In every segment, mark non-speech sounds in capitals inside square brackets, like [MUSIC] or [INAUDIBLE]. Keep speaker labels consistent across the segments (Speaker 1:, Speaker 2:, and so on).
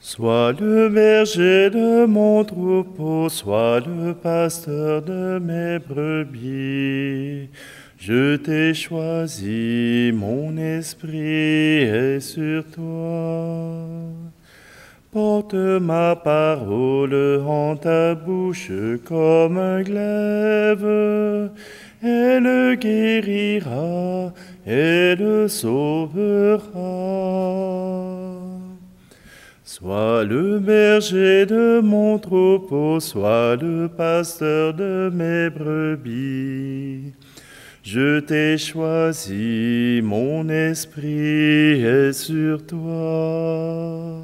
Speaker 1: Sois le berger de mon troupeau, sois le pasteur de mes brebis. Je t'ai choisi, mon esprit est sur toi. Porte ma parole en ta bouche comme un glaive, et le guérira, elle le sauvera. Sois le berger de mon troupeau, sois le pasteur de mes brebis. Je t'ai choisi, mon esprit est sur toi.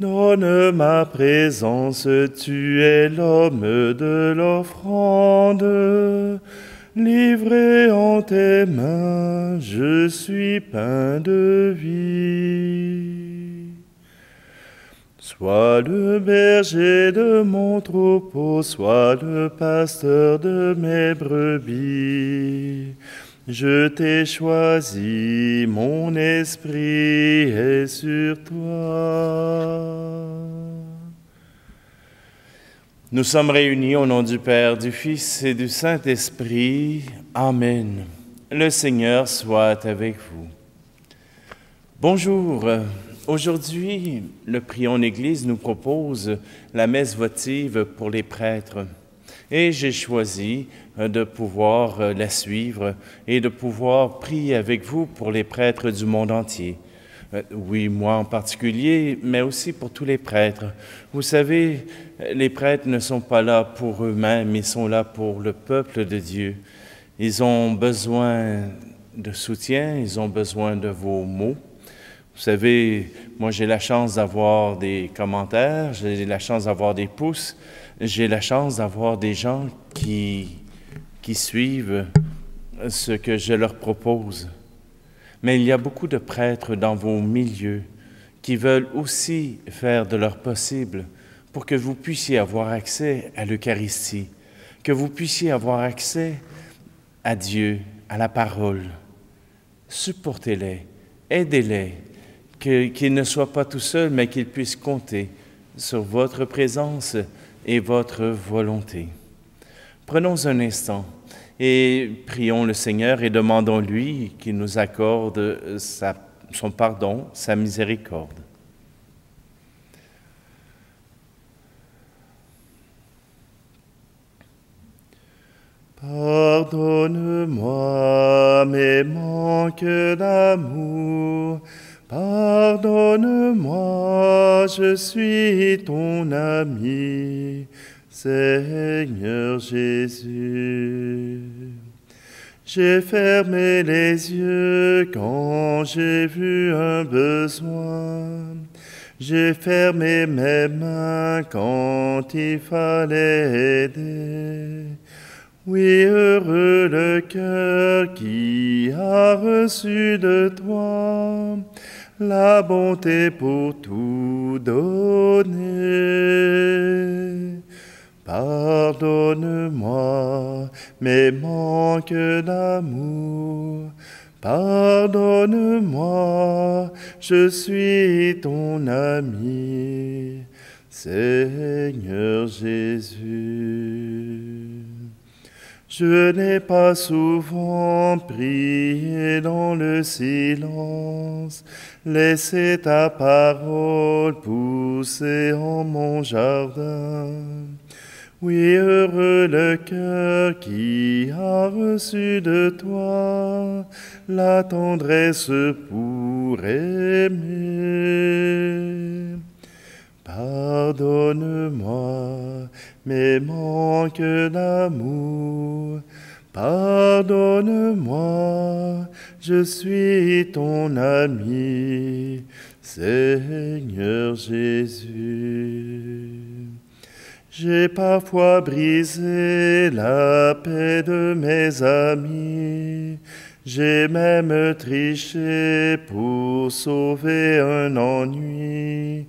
Speaker 1: Donne ma présence, tu es l'homme de l'offrande. Livré en tes mains, je suis pain de vie. Sois le berger de mon troupeau, sois le pasteur de mes brebis. Je t'ai choisi, mon esprit est sur toi.
Speaker 2: Nous sommes réunis au nom du Père, du Fils et du Saint-Esprit. Amen. Le Seigneur soit avec vous. Bonjour. Aujourd'hui, le Prion Église nous propose la messe votive pour les prêtres. Et j'ai choisi euh, de pouvoir euh, la suivre et de pouvoir prier avec vous pour les prêtres du monde entier. Euh, oui, moi en particulier, mais aussi pour tous les prêtres. Vous savez, les prêtres ne sont pas là pour eux-mêmes, ils sont là pour le peuple de Dieu. Ils ont besoin de soutien, ils ont besoin de vos mots, vous savez, moi j'ai la chance d'avoir des commentaires, j'ai la chance d'avoir des pouces, j'ai la chance d'avoir des gens qui, qui suivent ce que je leur propose. Mais il y a beaucoup de prêtres dans vos milieux qui veulent aussi faire de leur possible pour que vous puissiez avoir accès à l'Eucharistie, que vous puissiez avoir accès à Dieu, à la parole. Supportez-les, aidez-les, qu'il ne soit pas tout seul, mais qu'il puisse compter sur votre présence et votre volonté. Prenons un instant et prions le Seigneur et demandons-lui qu'il nous accorde son pardon, sa miséricorde.
Speaker 1: Pardonne-moi mes manques d'amour Pardonne-moi, je suis ton ami, Seigneur Jésus. J'ai fermé les yeux quand j'ai vu un besoin. J'ai fermé mes mains quand il fallait aider. Oui, heureux le cœur qui a reçu de toi la bonté pour tout donner. Pardonne-moi mes manques d'amour. Pardonne-moi, je suis ton ami, Seigneur Jésus. Je n'ai pas souvent prié dans le silence, laissé ta parole pousser en mon jardin. Oui, heureux le cœur qui a reçu de toi la tendresse pour aimer. Pardonne-moi mes manques d'amour, pardonne-moi, je suis ton ami, Seigneur Jésus. J'ai parfois brisé la paix de mes amis, j'ai même triché pour sauver un ennui.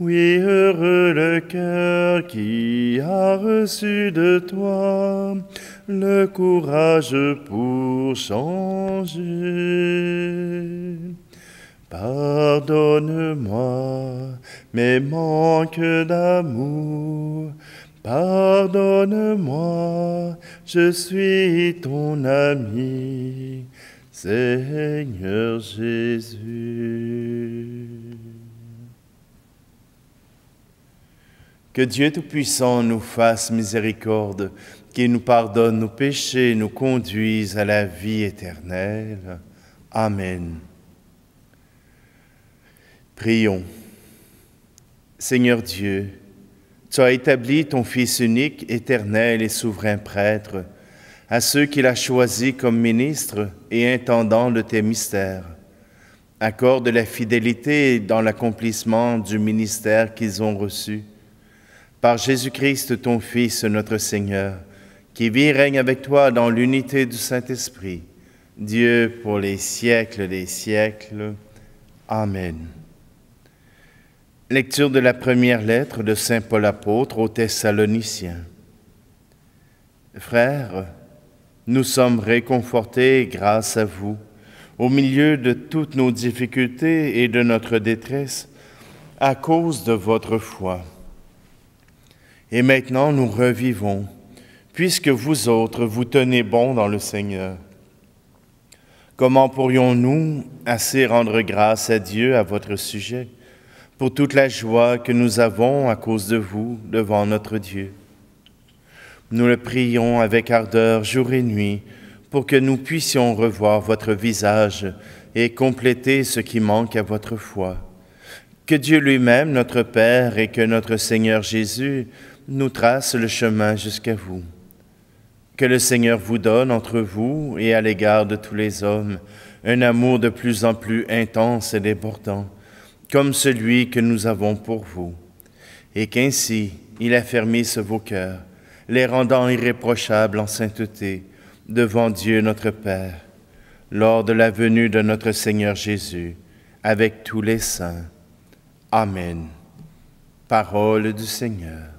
Speaker 1: Oui, heureux le cœur qui a reçu de toi le courage pour changer. Pardonne-moi mes manques d'amour, pardonne-moi, je suis ton ami, Seigneur Jésus. Que Dieu Tout-Puissant nous
Speaker 2: fasse miséricorde, qu'il nous pardonne nos péchés et nous conduise à la vie éternelle. Amen. Prions. Seigneur Dieu, tu as établi ton Fils unique, éternel et souverain prêtre, à ceux qu'il a choisis comme ministre et intendant de tes mystères. Accorde la fidélité dans l'accomplissement du ministère qu'ils ont reçu par Jésus-Christ, ton Fils, notre Seigneur, qui vit règne avec toi dans l'unité du Saint-Esprit, Dieu pour les siècles des siècles. Amen. Lecture de la première lettre de Saint Paul apôtre aux Thessaloniciens. Frères, nous sommes réconfortés grâce à vous. Au milieu de toutes nos difficultés et de notre détresse, à cause de votre foi. Et maintenant nous revivons, puisque vous autres vous tenez bon dans le Seigneur. Comment pourrions-nous assez rendre grâce à Dieu à votre sujet pour toute la joie que nous avons à cause de vous devant notre Dieu? Nous le prions avec ardeur jour et nuit pour que nous puissions revoir votre visage et compléter ce qui manque à votre foi. Que Dieu lui-même, notre Père, et que notre Seigneur Jésus, nous trace le chemin jusqu'à vous. Que le Seigneur vous donne entre vous et à l'égard de tous les hommes un amour de plus en plus intense et débordant, comme celui que nous avons pour vous, et qu'ainsi il affermisse vos cœurs, les rendant irréprochables en sainteté devant Dieu notre Père, lors de la venue de notre Seigneur Jésus, avec tous les saints. Amen. Parole du Seigneur.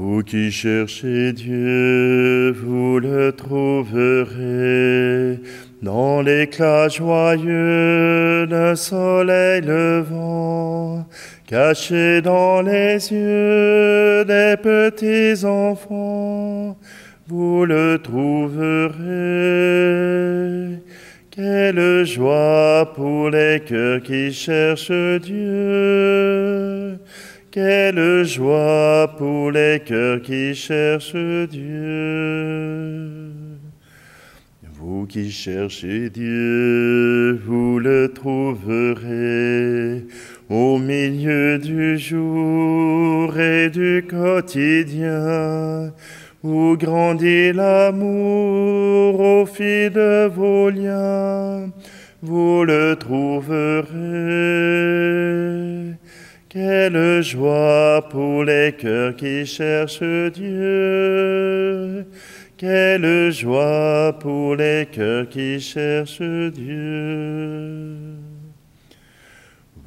Speaker 1: Vous qui cherchez Dieu, vous le trouverez. Dans l'éclat joyeux d'un soleil levant, caché dans les yeux des petits enfants, vous le trouverez. Quelle joie pour les cœurs qui cherchent Dieu. Quelle joie pour les cœurs qui cherchent Dieu. Vous qui cherchez Dieu, vous le trouverez au milieu du jour et du quotidien, où grandit l'amour au fil de vos liens, vous le trouverez. Quelle joie pour les cœurs qui cherchent Dieu. Quelle joie pour les cœurs qui cherchent Dieu.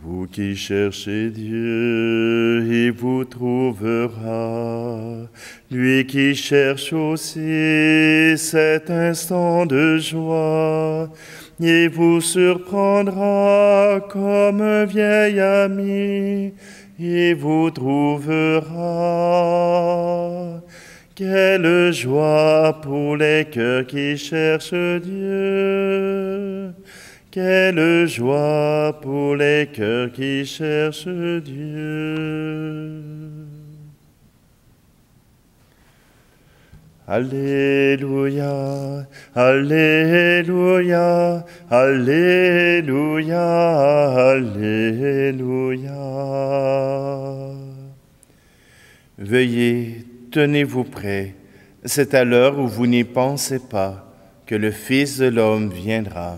Speaker 1: Vous qui cherchez Dieu, il vous trouvera. Lui qui cherche aussi cet instant de joie, il vous surprendra comme un vieil ami, il vous trouvera. Quelle joie pour les cœurs qui cherchent Dieu. Quelle joie pour les cœurs qui cherchent Dieu. Alléluia, Alléluia, Alléluia, Alléluia. Veuillez, tenez-vous
Speaker 2: prêts, c'est à l'heure où vous n'y pensez pas que le Fils de l'homme viendra.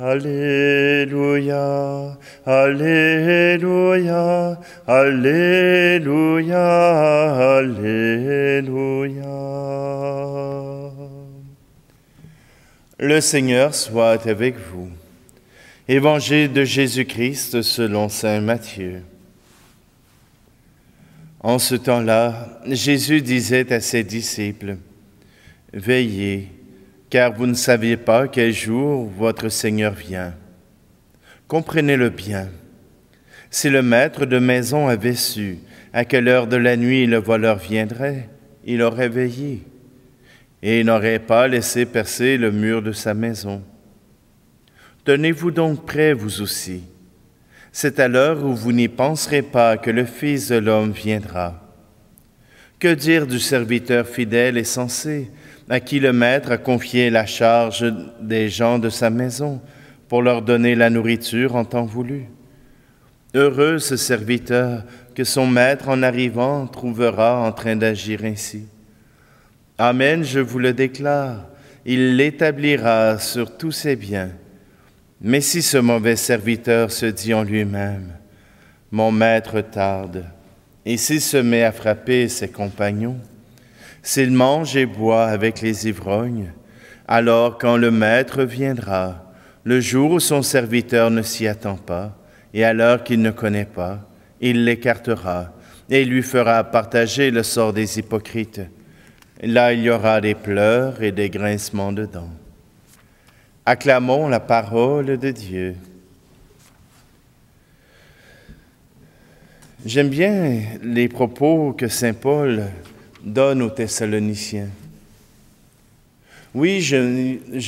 Speaker 1: Alléluia, Alléluia, Alléluia, Alléluia.
Speaker 2: Le Seigneur soit avec vous. Évangile de Jésus-Christ selon Saint Matthieu. En ce temps-là, Jésus disait à ses disciples, Veillez car vous ne savez pas quel jour votre Seigneur vient. Comprenez-le bien. Si le maître de maison avait su à quelle heure de la nuit le voleur viendrait, il aurait veillé et n'aurait pas laissé percer le mur de sa maison. Tenez-vous donc prêts, vous aussi. C'est à l'heure où vous n'y penserez pas que le Fils de l'homme viendra. Que dire du serviteur fidèle et sensé à qui le maître a confié la charge des gens de sa maison pour leur donner la nourriture en temps voulu. Heureux ce serviteur que son maître en arrivant trouvera en train d'agir ainsi. Amen, je vous le déclare, il l'établira sur tous ses biens. Mais si ce mauvais serviteur se dit en lui-même, Mon maître tarde, et s'il se met à frapper ses compagnons, s'il mange et boit avec les ivrognes, alors quand le maître viendra, le jour où son serviteur ne s'y attend pas, et à l'heure qu'il ne connaît pas, il l'écartera et lui fera partager le sort des hypocrites. Là, il y aura des pleurs et des grincements de dents. Acclamons la parole de Dieu. J'aime bien les propos que Saint Paul donne aux Thessaloniciens. Oui, je,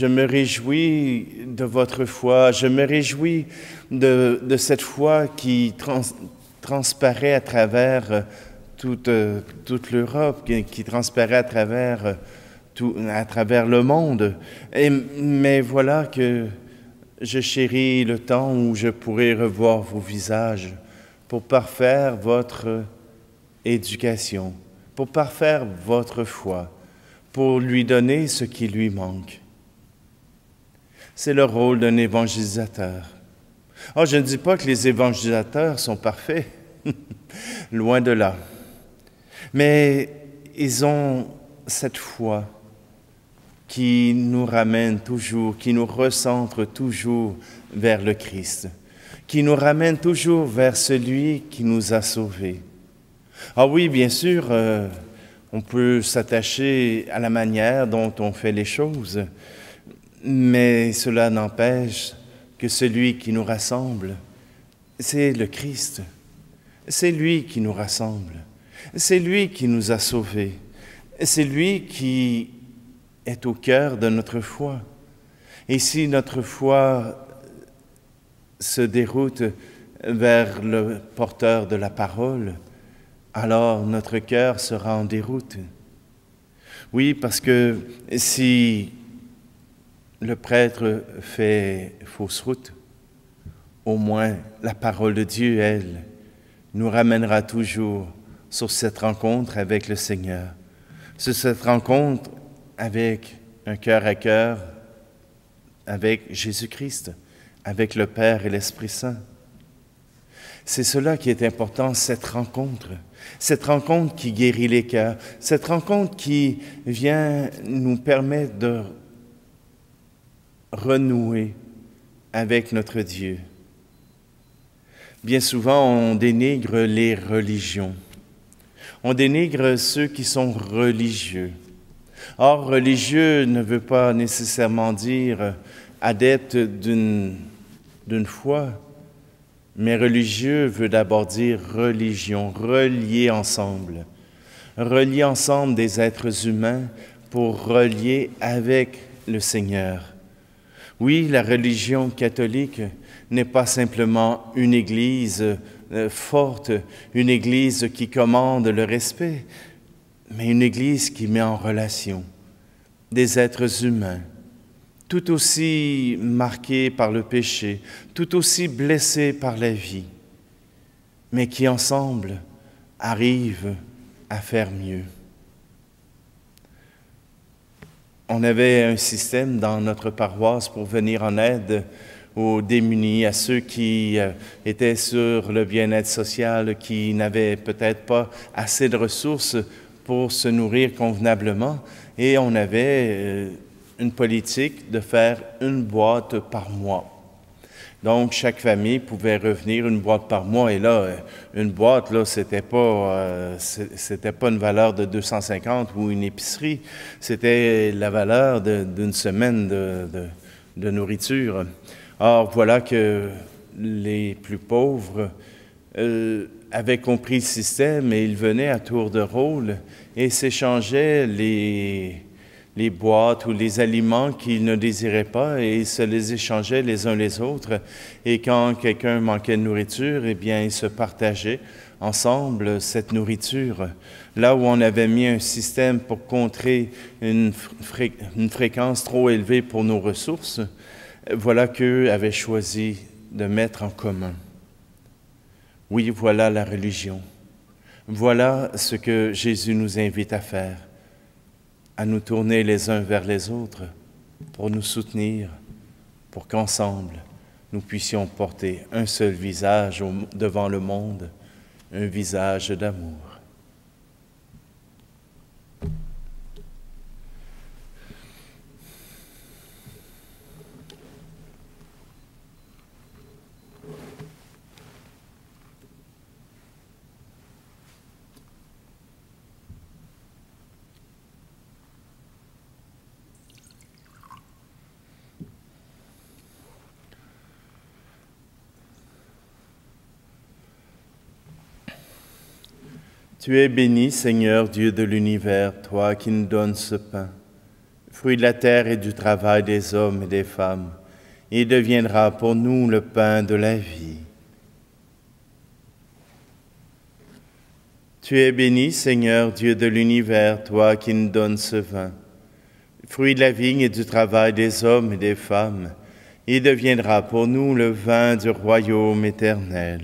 Speaker 2: me réjouis de votre foi, je me réjouis de, cette foi euh, euh, qui transparaît à travers euh, toute, l'Europe, qui, transparaît à travers, tout, le monde. mais voilà que je chéris le temps où je pourrai revoir vos visages pour parfaire votre éducation pour parfaire votre foi, pour lui donner ce qui lui manque. C'est le rôle d'un évangélisateur. Oh, je ne dis pas que les évangélisateurs sont parfaits, [LAUGHS] loin de là. Mais ils ont cette foi qui nous ramène toujours, qui nous recentre toujours vers le Christ, qui nous ramène toujours vers celui qui nous a sauvés. Ah oui, bien sûr, euh, on peut s'attacher à la manière dont on fait les choses, mais cela n'empêche que celui qui nous rassemble, c'est le Christ. C'est lui qui nous rassemble. C'est lui qui nous a sauvés. C'est lui qui est au cœur de notre foi. Et si notre foi se déroute vers le porteur de la parole, alors notre cœur sera en déroute. Oui, parce que si le prêtre fait fausse route, au moins la parole de Dieu, elle, nous ramènera toujours sur cette rencontre avec le Seigneur, sur cette rencontre avec un cœur à cœur, avec Jésus-Christ, avec le Père et l'Esprit Saint. C'est cela qui est important, cette rencontre. Cette rencontre qui guérit les cœurs, cette rencontre qui vient nous permettre de renouer avec notre Dieu. Bien souvent, on dénigre les religions. On dénigre ceux qui sont religieux. Or, religieux ne veut pas nécessairement dire adepte d'une foi, mais religieux veut d'abord dire religion, relier ensemble, relier ensemble des êtres humains pour relier avec le Seigneur. Oui, la religion catholique n'est pas simplement une Église euh, forte, une Église qui commande le respect, mais une Église qui met en relation des êtres humains tout aussi marqués par le péché, tout aussi blessés par la vie, mais qui ensemble arrivent à faire mieux. On avait un système dans notre paroisse pour venir en aide aux démunis, à ceux qui euh, étaient sur le bien-être social, qui n'avaient peut-être pas assez de ressources pour se nourrir convenablement. Et on avait euh, une politique de faire une boîte par mois. Donc, chaque famille pouvait revenir une boîte par mois. Et là, euh, une boîte, là, c'était pas, euh, c'était pas une valeur de 250 ou une épicerie. C'était la valeur d'une semaine de, nourriture. Or, voilà que les plus pauvres euh, avaient compris le système et ils venaient à tour de rôle et s'échangeaient les, les boîtes ou les aliments qu'ils ne désiraient pas et ils se les échangeaient les uns les autres. Et quand quelqu'un manquait de nourriture, eh bien, ils se partageaient ensemble cette nourriture. Là où on avait mis un système pour contrer une, une fréquence trop élevée pour nos ressources, voilà qu'eux avaient choisi de mettre en commun. Oui, voilà la religion. Voilà ce que Jésus nous invite à faire à nous tourner les uns vers les autres pour nous soutenir, pour qu'ensemble nous puissions porter un seul visage devant le monde, un visage d'amour. Tu es béni, Seigneur Dieu de l'univers, toi qui nous donnes ce pain, fruit de la terre et du travail des hommes et des femmes. Il deviendra pour nous le pain de la vie. Tu es béni, Seigneur Dieu de l'univers, toi qui nous donnes ce vin, fruit de la vigne et du travail des hommes et des femmes. Il deviendra pour nous le vin du royaume éternel.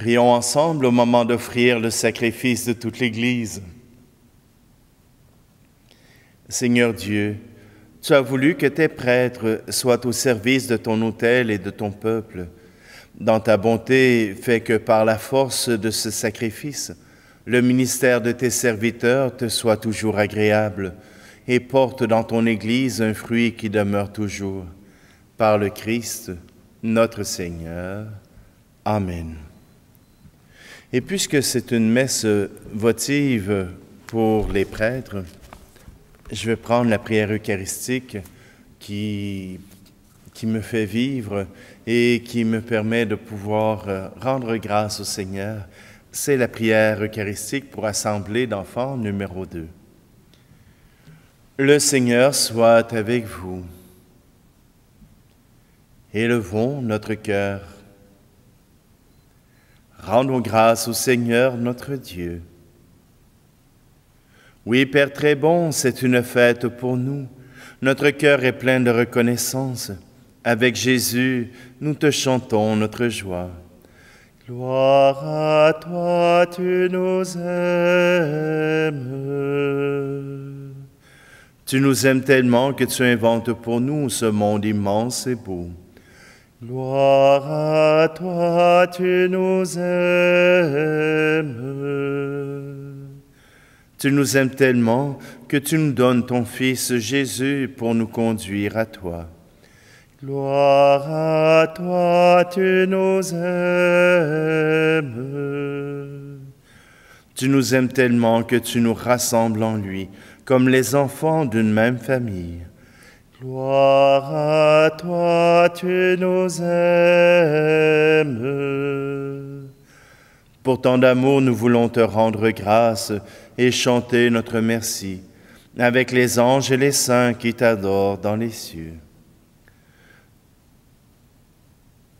Speaker 2: Prions ensemble au moment d'offrir le sacrifice de toute l'Église. Seigneur Dieu, tu as voulu que tes prêtres soient au service de ton autel et de ton peuple. Dans ta bonté, fais que par la force de ce sacrifice, le ministère de tes serviteurs te soit toujours agréable et porte dans ton Église un fruit qui demeure toujours. Par le Christ, notre Seigneur. Amen. Et puisque c'est une messe votive pour les prêtres, je vais prendre la prière eucharistique qui, qui me fait vivre et qui me permet de pouvoir euh, rendre grâce au Seigneur. C'est la prière eucharistique pour assemblée d'enfants numéro 2. Le Seigneur soit avec vous. Élevons notre cœur Rendons grâce au Seigneur notre Dieu. Oui, Père très bon, c'est une fête pour nous. Notre cœur est plein de reconnaissance. Avec Jésus, nous te chantons notre joie.
Speaker 1: Gloire à toi, tu nous aimes.
Speaker 2: Tu nous aimes tellement que tu inventes pour nous ce monde immense et beau.
Speaker 1: Gloire à toi, tu nous aimes.
Speaker 2: Tu nous aimes tellement que tu nous donnes ton Fils Jésus pour nous conduire à toi.
Speaker 1: Gloire à toi, tu nous aimes.
Speaker 2: Tu nous aimes tellement que tu nous rassembles en lui, comme les enfants d'une même famille.
Speaker 1: Gloire à toi, tu nous aimes.
Speaker 2: Pour tant d'amour, nous voulons te rendre grâce et chanter notre merci avec les anges et les saints qui t'adorent dans les cieux.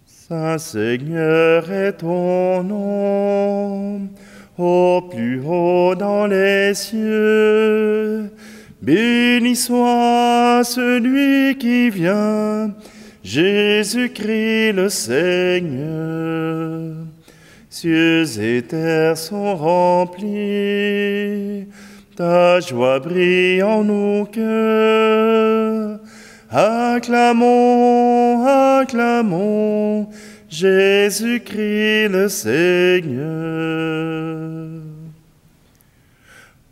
Speaker 1: Saint Seigneur est ton nom, au plus haut dans les cieux Béni soit celui qui vient, Jésus-Christ le Seigneur. Cieux et terres sont remplis, ta joie brille en nos cœurs. Acclamons, acclamons Jésus-Christ le Seigneur.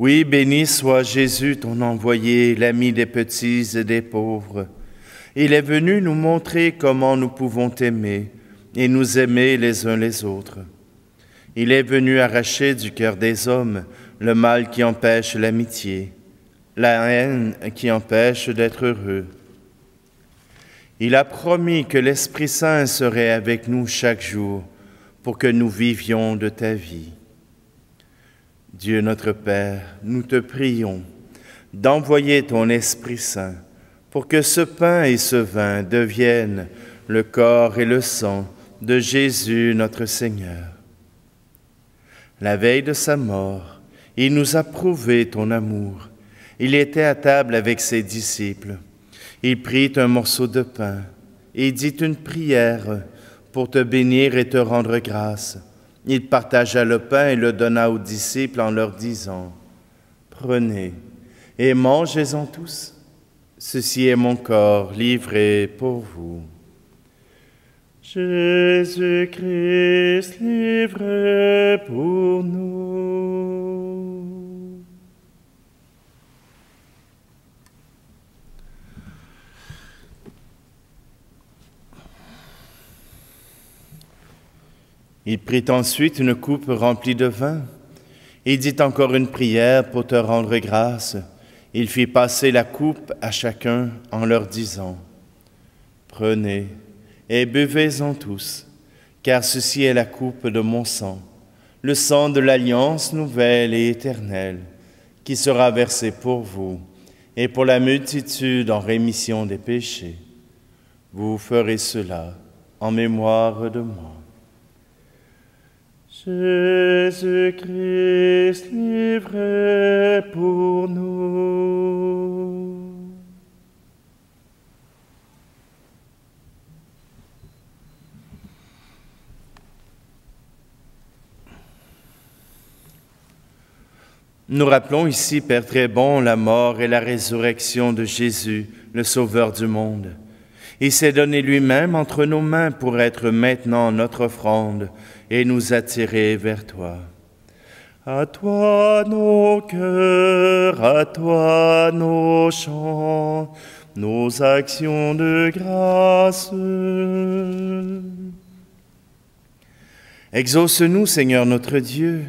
Speaker 2: Oui, béni soit Jésus, ton envoyé, l'ami des petits et des pauvres. Il est venu nous montrer comment nous pouvons t'aimer et nous aimer les uns les autres. Il est venu arracher du cœur des hommes le mal qui empêche l'amitié, la haine qui empêche d'être heureux. Il a promis que l'Esprit Saint serait avec nous chaque jour pour que nous vivions de ta vie. Dieu notre Père, nous te prions d'envoyer ton Esprit Saint pour que ce pain et ce vin deviennent le corps et le sang de Jésus notre Seigneur. La veille de sa mort, il nous a prouvé ton amour. Il était à table avec ses disciples. Il prit un morceau de pain et dit une prière pour te bénir et te rendre grâce. Il partagea le pain et le donna aux disciples en leur disant, Prenez et mangez-en tous. Ceci est mon corps livré pour vous.
Speaker 1: Jésus-Christ livré pour nous.
Speaker 2: Il prit ensuite une coupe remplie de vin. Il dit encore une prière pour te rendre grâce. Il fit passer la coupe à chacun en leur disant, Prenez et buvez-en tous, car ceci est la coupe de mon sang, le sang de l'alliance nouvelle et éternelle, qui sera versée pour vous et pour la multitude en rémission des péchés. Vous ferez cela en mémoire de moi.
Speaker 1: Jésus-Christ livré pour nous.
Speaker 2: Nous rappelons ici, Père Très Bon, la mort et la résurrection de Jésus, le Sauveur du monde. Il s'est donné lui-même entre nos mains pour être maintenant notre offrande et nous attirer vers toi.
Speaker 1: À toi nos cœurs, à toi nos chants, nos actions de grâce.
Speaker 2: Exauce-nous, Seigneur notre Dieu,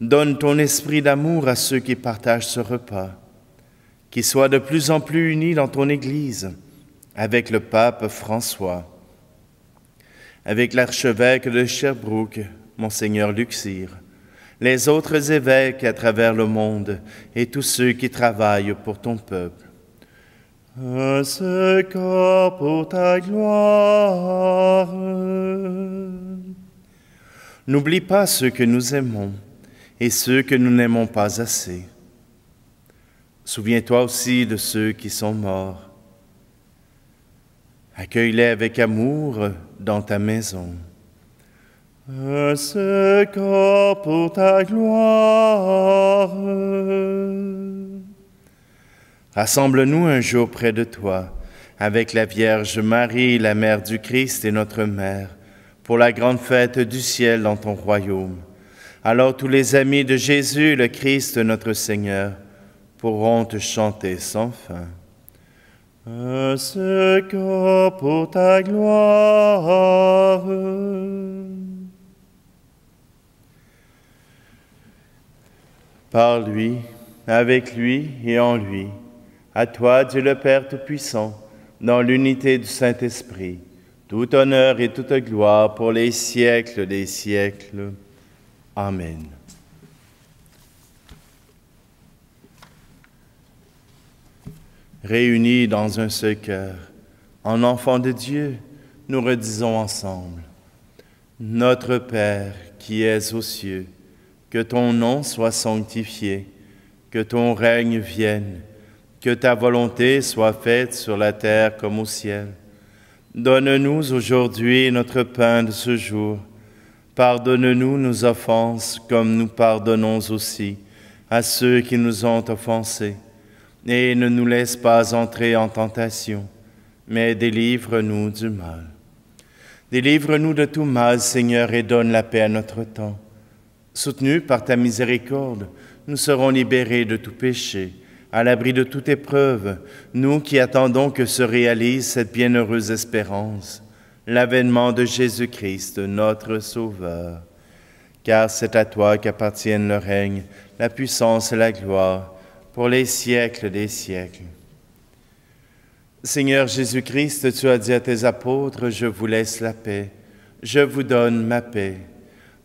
Speaker 2: donne ton esprit d'amour à ceux qui partagent ce repas, qu'ils soient de plus en plus unis dans ton Église avec le pape François, avec l'archevêque de Sherbrooke, monseigneur Luxir, les autres évêques à travers le monde et tous ceux qui travaillent pour ton peuple.
Speaker 1: Un secours pour ta gloire.
Speaker 2: N'oublie pas ceux que nous aimons et ceux que nous n'aimons pas assez. Souviens-toi aussi de ceux qui sont morts Accueille-les avec amour dans ta maison.
Speaker 1: Un corps pour ta gloire.
Speaker 2: Rassemble-nous un jour près de toi, avec la Vierge Marie, la Mère du Christ et notre Mère, pour la grande fête du ciel dans ton royaume. Alors tous les amis de Jésus, le Christ notre Seigneur, pourront te chanter sans fin.
Speaker 1: Un euh, secours pour ta gloire.
Speaker 2: Par lui, avec lui et en lui, à toi, Dieu le Père Tout-Puissant, dans l'unité du Saint-Esprit, tout honneur et toute gloire pour les siècles des siècles. Amen. réunis dans un seul cœur, en enfants de Dieu, nous redisons ensemble. Notre Père qui es aux cieux, que ton nom soit sanctifié, que ton règne vienne, que ta volonté soit faite sur la terre comme au ciel. Donne-nous aujourd'hui notre pain de ce jour. Pardonne-nous nos offenses comme nous pardonnons aussi à ceux qui nous ont offensés et ne nous laisse pas entrer en tentation, mais délivre-nous du mal. Délivre-nous de tout mal, Seigneur, et donne la paix à notre temps. Soutenus par ta miséricorde, nous serons libérés de tout péché, à l'abri de toute épreuve, nous qui attendons que se réalise cette bienheureuse espérance, l'avènement de Jésus-Christ, notre Sauveur. Car c'est à toi qu'appartiennent le règne, la puissance et la gloire, pour les siècles des siècles. Seigneur Jésus-Christ, tu as dit à tes apôtres, je vous laisse la paix, je vous donne ma paix.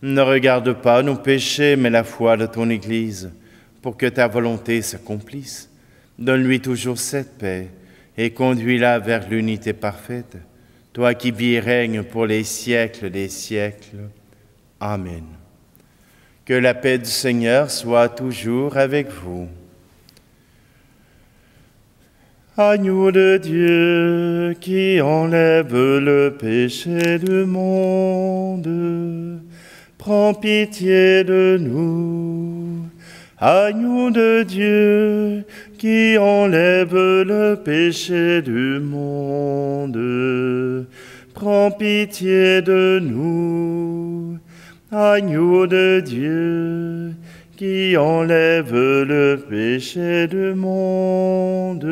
Speaker 2: Ne regarde pas nos péchés, mais la foi de ton Église, pour que ta volonté s'accomplisse. Donne-lui toujours cette paix et conduis-la vers l'unité parfaite, toi qui vis et pour les siècles des siècles. Amen. Que la paix du Seigneur soit toujours avec vous.
Speaker 1: Agneau de Dieu qui enlève le péché du monde, prends pitié de nous. Agneau de Dieu qui enlève le péché du monde, prends pitié de nous. Agneau de Dieu qui enlève le péché du monde.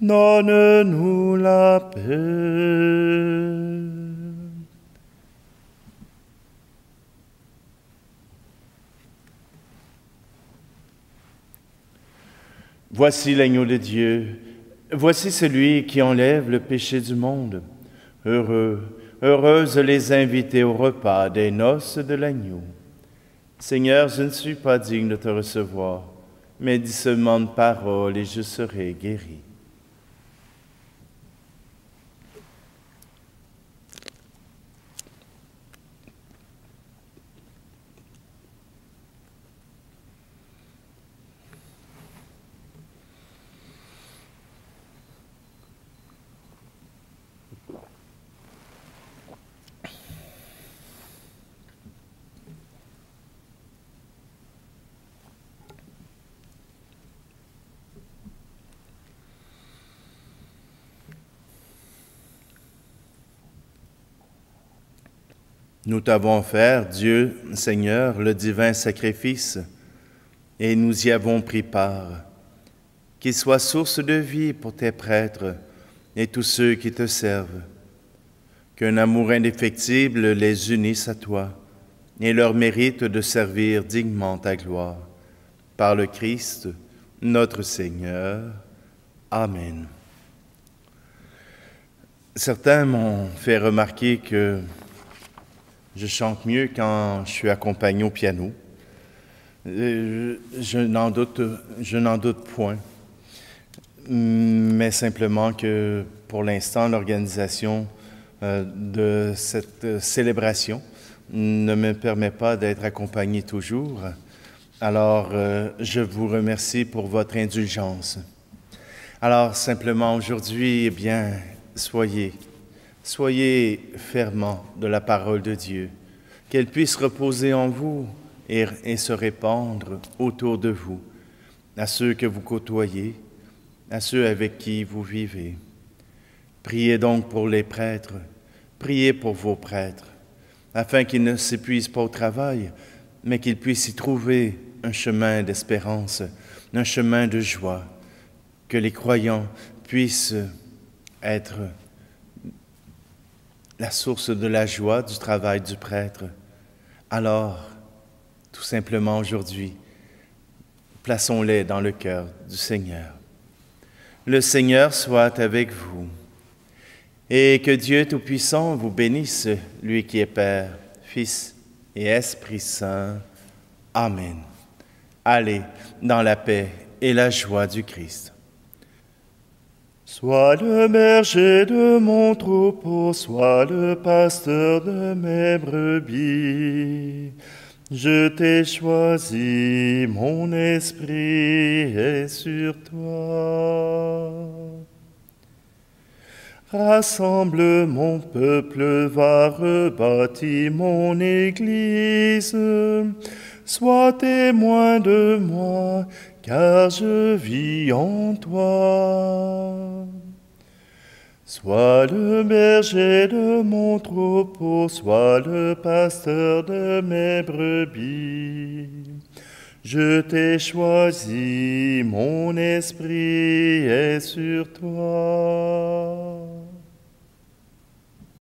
Speaker 1: Donne-nous la paix.
Speaker 2: Voici l'agneau de Dieu, voici celui qui enlève le péché du monde. Heureux, heureuses les invités au repas des noces de l'agneau. Seigneur, je ne suis pas digne de te recevoir, mais dis seulement une parole et je serai guéri. Nous t'avons offert, Dieu, Seigneur, le divin sacrifice, et nous y avons pris part. Qu'il soit source de vie pour tes prêtres et tous ceux qui te servent. Qu'un amour indéfectible les unisse à toi et leur mérite de servir dignement ta gloire. Par le Christ, notre Seigneur. Amen. Certains m'ont fait remarquer que je chante mieux quand je suis accompagné au piano. Euh, je, n'en doute, je n'en doute point. Mais simplement que pour l'instant, l'organisation euh, de cette euh, célébration ne me permet pas d'être accompagné toujours. Alors, je vous remercie pour votre indulgence. Alors, simplement aujourd'hui, eh bien, soyez Soyez fermants de la parole de Dieu, qu'elle puisse reposer en vous et, se répandre autour de vous, à ceux que vous côtoyez, à ceux avec qui vous vivez. Priez donc pour les prêtres, priez pour vos prêtres, afin qu'ils ne s'épuisent pas au travail, mais qu'ils puissent y trouver un chemin d'espérance, un chemin de joie, que les croyants puissent être la source de la joie du travail du prêtre. Alors, tout simplement aujourd'hui, plaçons-les dans le cœur du Seigneur. Le Seigneur soit avec vous et que Dieu Tout-Puissant vous bénisse, lui qui est Père, Fils et Esprit Saint. Amen. Allez dans la paix et la joie du
Speaker 1: Christ. Sois le berger de mon troupeau, sois le pasteur de mes brebis. Je t'ai choisi, mon esprit est sur toi. Rassemble mon peuple, va rebâtir mon église. Sois témoin de moi car je vis en toi. Sois le berger de mon troupeau, sois le pasteur de mes brebis. Je t'ai choisi, mon esprit est sur toi.